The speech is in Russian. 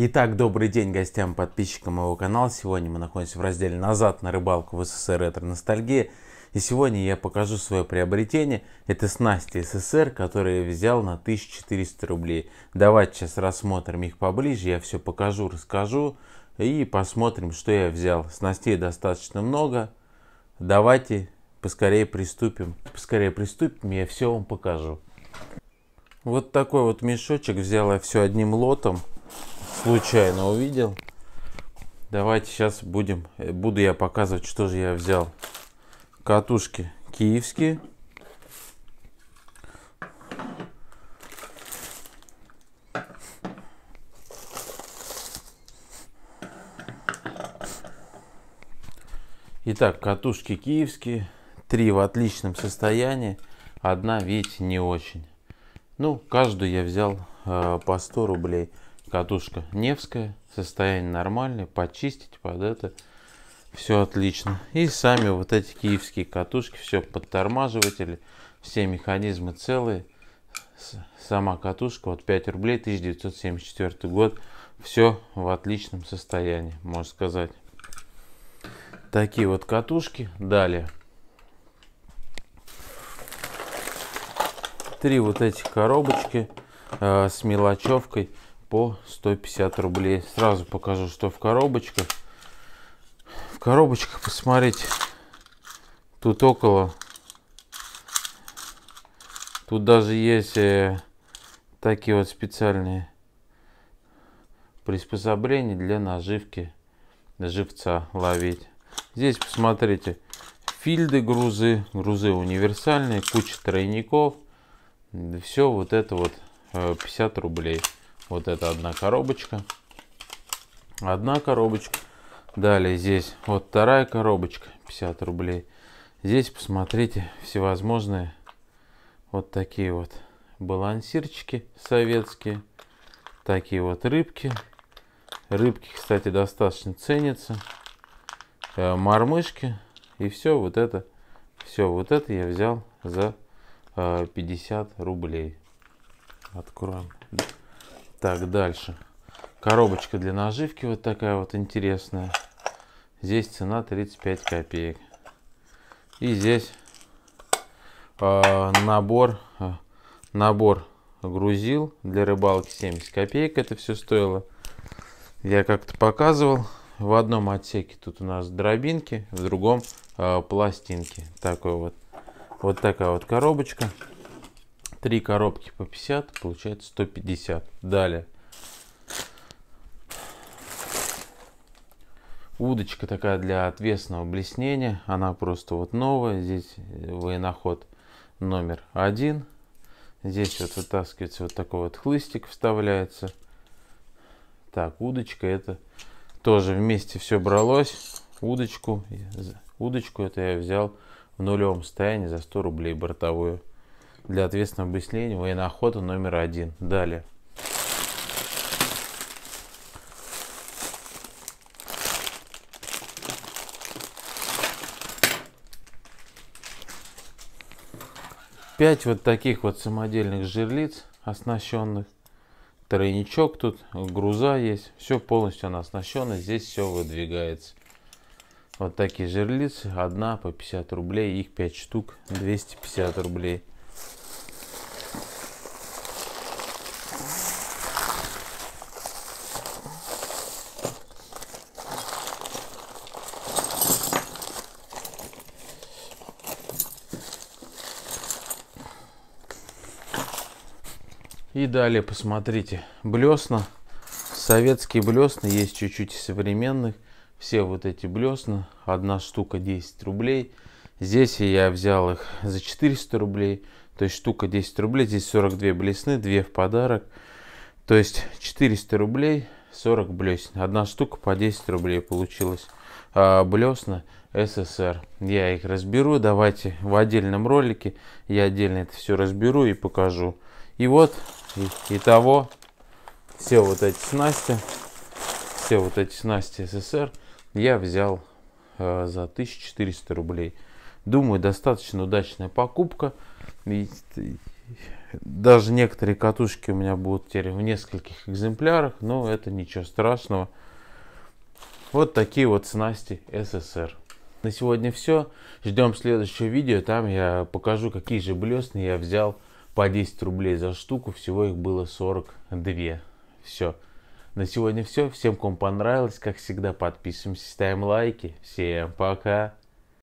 Итак, добрый день гостям, подписчикам моего канала. Сегодня мы находимся в разделе «Назад на рыбалку в СССР ретро-ностальгия». И сегодня я покажу свое приобретение. Это снасти СССР, которые я взял на 1400 рублей. Давайте сейчас рассмотрим их поближе. Я все покажу, расскажу и посмотрим, что я взял. Снастей достаточно много. Давайте поскорее приступим. Поскорее приступим, я все вам покажу. Вот такой вот мешочек взял я все одним лотом случайно увидел. Давайте сейчас будем, э, буду я показывать, что же я взял. Катушки киевские. Итак, катушки киевские, три в отличном состоянии, одна, видите, не очень. Ну, каждую я взял э, по 100 рублей катушка Невская, состояние нормальное, почистить под это, все отлично. И сами вот эти киевские катушки, все подтормаживатели, все механизмы целые. Сама катушка, вот 5 рублей, 1974 год, все в отличном состоянии, можно сказать. Такие вот катушки. Далее. Три вот этих коробочки э, с мелочевкой по 150 рублей. Сразу покажу, что в коробочках. В коробочках, посмотрите, тут около, тут даже есть э, такие вот специальные приспособления для наживки живца ловить. Здесь, посмотрите, фильды грузы, грузы универсальные, куча тройников. Все вот это вот 50 э, рублей. Вот это одна коробочка. Одна коробочка. Далее здесь вот вторая коробочка, 50 рублей. Здесь, посмотрите, всевозможные вот такие вот балансирчики советские. Такие вот рыбки. Рыбки, кстати, достаточно ценятся. Э, мормышки. И все вот это. Все вот это я взял за 50 э, рублей. Откроем так, дальше. Коробочка для наживки вот такая вот интересная. Здесь цена 35 копеек. И здесь э, набор, э, набор грузил для рыбалки 70 копеек. Это все стоило. Я как-то показывал. В одном отсеке тут у нас дробинки, в другом э, пластинки. Такой вот. Вот такая вот коробочка. Три коробки по 50, получается 150. Далее. Удочка такая для отвесного блеснения. Она просто вот новая. Здесь военоход номер один. Здесь вот вытаскивается вот такой вот хлыстик, вставляется. Так, удочка это тоже вместе все бралось. Удочку, удочку это я взял в нулевом состоянии за 100 рублей бортовую для ответственного объяснения военноохота номер один. Далее. Пять вот таких вот самодельных жерлиц оснащенных. Тройничок тут, груза есть. Все полностью она оснащена. Здесь все выдвигается. Вот такие жерлицы. Одна по 50 рублей. Их 5 штук. 250 рублей. И далее посмотрите, блесна, советские блесна, есть чуть-чуть современных. Все вот эти блесна, одна штука 10 рублей. Здесь я взял их за 400 рублей, то есть штука 10 рублей, здесь 42 блесны, 2 в подарок. То есть 400 рублей, 40 блесен. Одна штука по 10 рублей получилась. А, блесна СССР. Я их разберу, давайте в отдельном ролике я отдельно это все разберу и покажу. И вот, и, и того, все вот эти снасти, все вот эти снасти СССР я взял э, за 1400 рублей. Думаю, достаточно удачная покупка. И, и, даже некоторые катушки у меня будут теперь в нескольких экземплярах, но это ничего страшного. Вот такие вот снасти СССР. На сегодня все. Ждем следующее видео. Там я покажу, какие же блесны я взял по 10 рублей за штуку. Всего их было 42. Все. На сегодня все. Всем, кому понравилось, как всегда, подписываемся, ставим лайки. Всем пока.